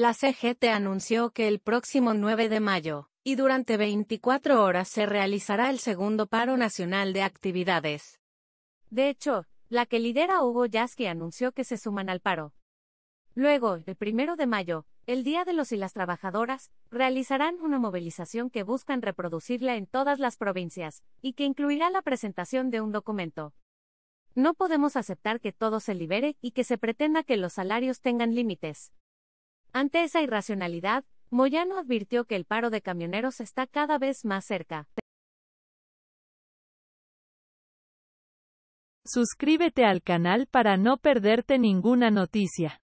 La CGT anunció que el próximo 9 de mayo, y durante 24 horas se realizará el segundo paro nacional de actividades. De hecho, la que lidera Hugo Yasky anunció que se suman al paro. Luego, el primero de mayo, el Día de los y las Trabajadoras, realizarán una movilización que buscan reproducirla en todas las provincias, y que incluirá la presentación de un documento. No podemos aceptar que todo se libere y que se pretenda que los salarios tengan límites. Ante esa irracionalidad, Moyano advirtió que el paro de camioneros está cada vez más cerca. Suscríbete al canal para no perderte ninguna noticia.